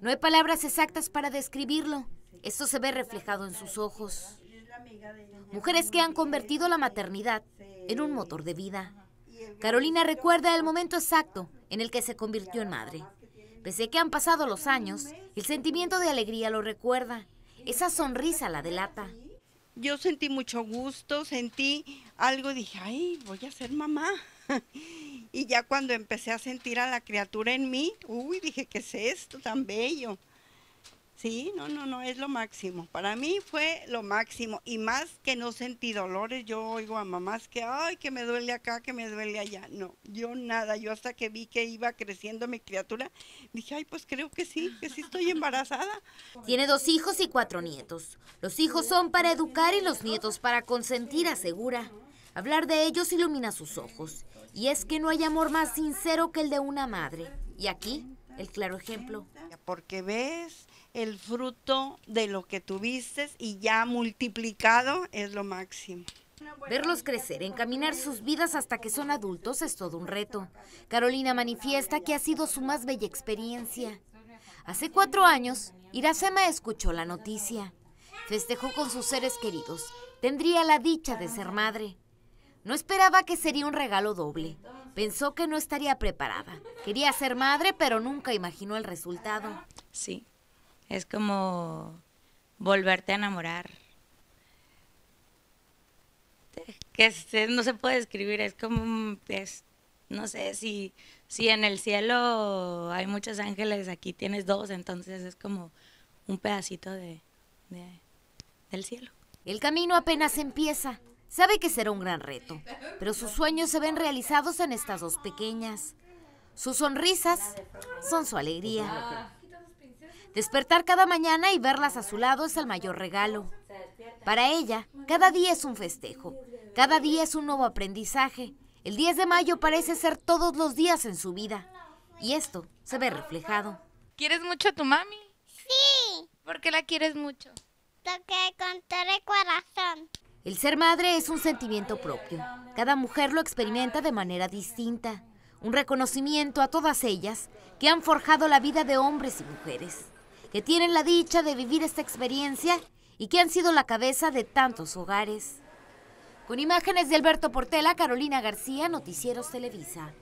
No hay palabras exactas para describirlo. Esto se ve reflejado en sus ojos. Mujeres que han convertido la maternidad en un motor de vida. Carolina recuerda el momento exacto en el que se convirtió en madre. Pese a que han pasado los años, el sentimiento de alegría lo recuerda. Esa sonrisa la delata yo sentí mucho gusto, sentí algo, dije, ay, voy a ser mamá. y ya cuando empecé a sentir a la criatura en mí, uy, dije, ¿qué es esto tan bello? Sí, no, no, no, es lo máximo. Para mí fue lo máximo. Y más que no sentí dolores, yo oigo a mamás que, ay, que me duele acá, que me duele allá. No, yo nada. Yo hasta que vi que iba creciendo mi criatura, dije, ay, pues creo que sí, que sí estoy embarazada. Tiene dos hijos y cuatro nietos. Los hijos son para educar y los nietos para consentir, asegura. Hablar de ellos ilumina sus ojos. Y es que no hay amor más sincero que el de una madre. Y aquí, el claro ejemplo. Porque ves el fruto de lo que tuviste y ya multiplicado es lo máximo. Verlos crecer, encaminar sus vidas hasta que son adultos es todo un reto. Carolina manifiesta que ha sido su más bella experiencia. Hace cuatro años, Iracema escuchó la noticia. Festejó con sus seres queridos. Tendría la dicha de ser madre. No esperaba que sería un regalo doble. Pensó que no estaría preparada. Quería ser madre, pero nunca imaginó el resultado. Sí, es como volverte a enamorar. Que no se puede describir, es como, es, no sé, si, si en el cielo hay muchos ángeles, aquí tienes dos, entonces es como un pedacito de del cielo. El camino apenas empieza. Sabe que será un gran reto, pero sus sueños se ven realizados en estas dos pequeñas. Sus sonrisas son su alegría. Despertar cada mañana y verlas a su lado es el mayor regalo. Para ella, cada día es un festejo, cada día es un nuevo aprendizaje. El 10 de mayo parece ser todos los días en su vida. Y esto se ve reflejado. ¿Quieres mucho a tu mami? Sí. ¿Por qué la quieres mucho? Porque con todo el corazón. El ser madre es un sentimiento propio. Cada mujer lo experimenta de manera distinta. Un reconocimiento a todas ellas que han forjado la vida de hombres y mujeres que tienen la dicha de vivir esta experiencia y que han sido la cabeza de tantos hogares. Con imágenes de Alberto Portela, Carolina García, Noticieros Televisa.